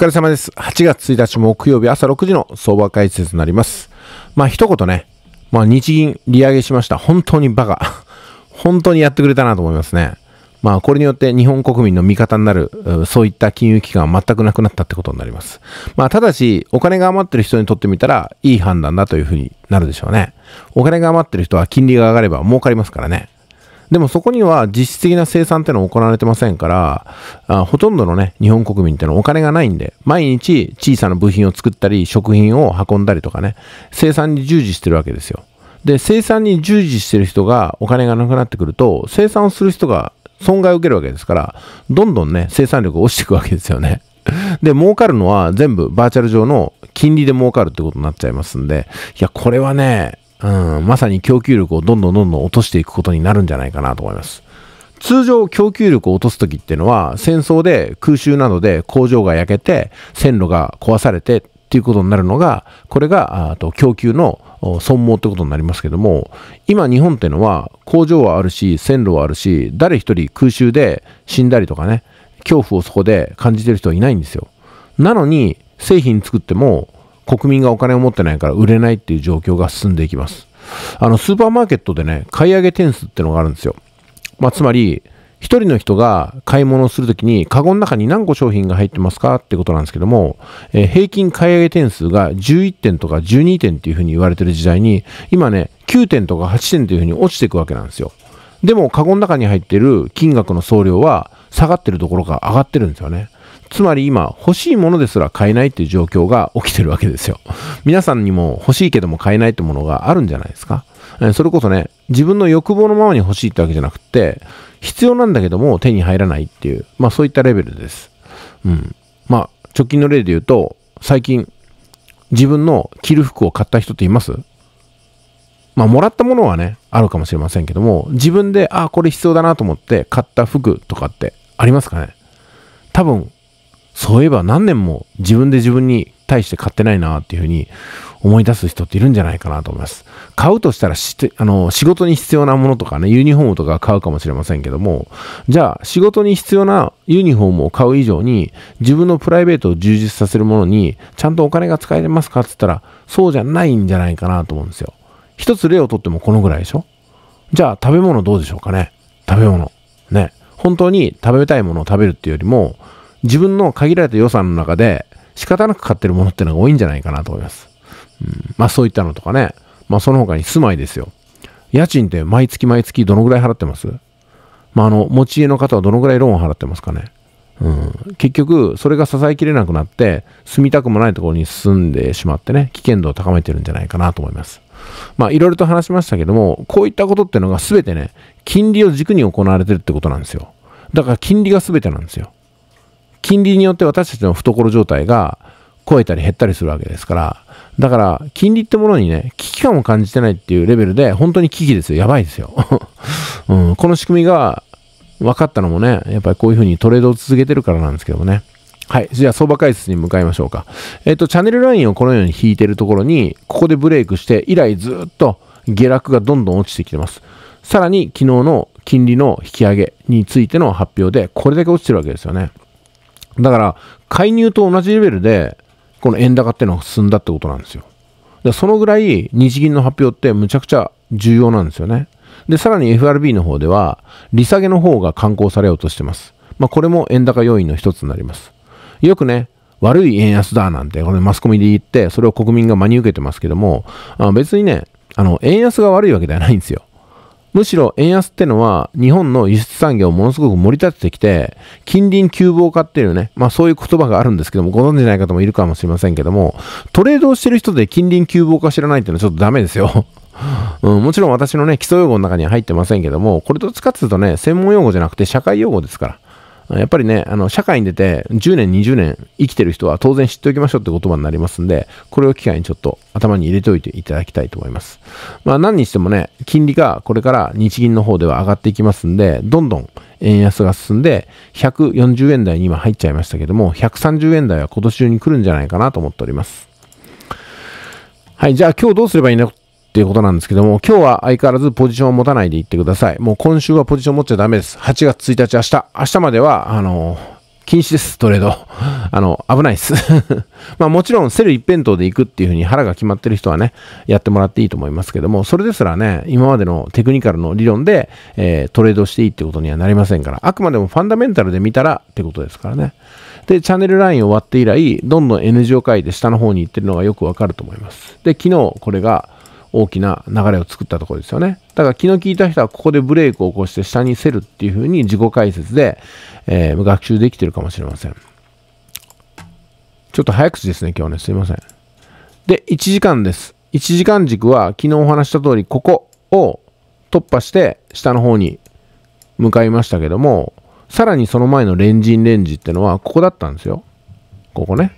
疲れ様です。8月1日木曜日朝6時の相場解説になります。まあ一言ね、まあ日銀利上げしました。本当にバカ。本当にやってくれたなと思いますね。まあこれによって日本国民の味方になる、そういった金融機関は全くなくなったってことになります。まあただし、お金が余ってる人にとってみたらいい判断だというふうになるでしょうね。お金が余ってる人は金利が上がれば儲かりますからね。でもそこには実質的な生産ってのは行われてませんから、あほとんどのね、日本国民ってのはお金がないんで、毎日小さな部品を作ったり、食品を運んだりとかね、生産に従事してるわけですよ。で、生産に従事してる人がお金がなくなってくると、生産をする人が損害を受けるわけですから、どんどんね、生産力が落ちていくわけですよね。で、儲かるのは全部バーチャル上の金利で儲かるってことになっちゃいますんで、いや、これはね、うん、まさに供給力をどんどんどんどん落としていくことになるんじゃないかなと思います。通常供給力を落とす時っていうのは戦争で空襲などで工場が焼けて線路が壊されてっていうことになるのがこれがあと供給の損耗ってことになりますけども今日本っていうのは工場はあるし線路はあるし誰一人空襲で死んだりとかね恐怖をそこで感じてる人はいないんですよなのに製品作っても国民がお金を持ってないから売れないっていう状況が進んでいきます。あの、スーパーマーケットでね、買い上げ点数ってのがあるんですよ。まあ、つまり、1人の人が買い物をするときに、カゴの中に何個商品が入ってますかってことなんですけども、えー、平均買い上げ点数が11点とか12点っていうふうに言われてる時代に、今ね、9点とか8点というふうに落ちていくわけなんですよ。でも、カゴの中に入ってる金額の総量は下がってるところが上がってるんですよね。つまり今、欲しいものですら買えないっていう状況が起きてるわけですよ。皆さんにも欲しいけども買えないってものがあるんじゃないですか。それこそね、自分の欲望のままに欲しいってわけじゃなくて、必要なんだけども手に入らないっていう、まあそういったレベルです。うん。まあ、直近の例で言うと、最近、自分の着る服を買った人っていますまあ、もらったものはね、あるかもしれませんけども、自分で、あ、これ必要だなと思って買った服とかってありますかね多分、そういえば何年も自分で自分に対して買ってないなっていうふうに思い出す人っているんじゃないかなと思います。買うとしたらあの、仕事に必要なものとかね、ユニフォームとか買うかもしれませんけども、じゃあ仕事に必要なユニフォームを買う以上に、自分のプライベートを充実させるものに、ちゃんとお金が使えますかって言ったら、そうじゃないんじゃないかなと思うんですよ。一つ例をとってもこのぐらいでしょじゃあ食べ物どうでしょうかね食べ物。ね。本当に食べたいものを食べるっていうよりも、自分の限られた予算の中で仕方なく買ってるものっていうのが多いんじゃないかなと思います。うん、まあそういったのとかね。まあその他に住まいですよ。家賃って毎月毎月どのぐらい払ってますまああの、持ち家の方はどのぐらいローン払ってますかね。うん、結局、それが支えきれなくなって、住みたくもないところに住んでしまってね、危険度を高めてるんじゃないかなと思います。まあ、いろいろと話しましたけども、こういったことっていうのが全てね、金利を軸に行われてるってことなんですよ。だから金利が全てなんですよ。金利によって私たちの懐状態が超えたり減ったりするわけですから、だから、金利ってものにね、危機感を感じてないっていうレベルで、本当に危機ですよ。やばいですよ。うん、この仕組みが分かったのもね、やっぱりこういうふうにトレードを続けてるからなんですけどもね。はい。じゃあ、相場解説に向かいましょうか。えっ、ー、と、チャンネルラインをこのように引いてるところに、ここでブレイクして、以来ずっと下落がどんどん落ちてきてます。さらに、昨日の金利の引き上げについての発表で、これだけ落ちてるわけですよね。だから、介入と同じレベルで、この円高っていうのが進んだってことなんですよ。でそのぐらい日銀の発表ってむちゃくちゃ重要なんですよね。で、さらに FRB の方では、利下げの方が刊行されようとしてます。まあ、これも円高要因の一つになります。よくね、悪い円安だなんて、これマスコミで言って、それを国民が真に受けてますけども、あ別にね、あの、円安が悪いわけではないんですよ。むしろ円安ってのは日本の輸出産業をものすごく盛り立ててきて、近隣急防化っていうね、まあそういう言葉があるんですけども、ご存知ない方もいるかもしれませんけども、トレードをしてる人で近隣急防化知らないっていうのはちょっとダメですよ。うん、もちろん私のね、基礎用語の中には入ってませんけども、これどっちかっていうとね、専門用語じゃなくて社会用語ですから。やっぱりね、あの、社会に出て10年、20年生きてる人は当然知っておきましょうって言葉になりますんで、これを機会にちょっと頭に入れておいていただきたいと思います。まあ何にしてもね、金利がこれから日銀の方では上がっていきますんで、どんどん円安が進んで、140円台に今入っちゃいましたけども、130円台は今年中に来るんじゃないかなと思っております。はい、じゃあ今日どうすればいいのていうことなんですけども、今日は相変わらずポジションを持たないでいってください。もう今週はポジション持っちゃダメです。8月1日、明日。明日までは、あの禁止です、トレード。あの、危ないです。まあもちろんセル一辺倒で行くっていうふうに腹が決まってる人はね、やってもらっていいと思いますけども、それですらね、今までのテクニカルの理論で、えー、トレードしていいってことにはなりませんから、あくまでもファンダメンタルで見たらってことですからね。で、チャンネルラインを割って以来、どんどん N 字を書いて下の方に行ってるのがよくわかると思います。で、昨日これが、大きな流れを作ったところですよね。だから気の利いた人はここでブレイクを起こして下にせるっていうふうに自己解説で、えー、学習できてるかもしれません。ちょっと早口ですね、今日ね。すいません。で、1時間です。1時間軸は昨日お話した通り、ここを突破して下の方に向かいましたけども、さらにその前のレンジンレンジってのはここだったんですよ。ここね。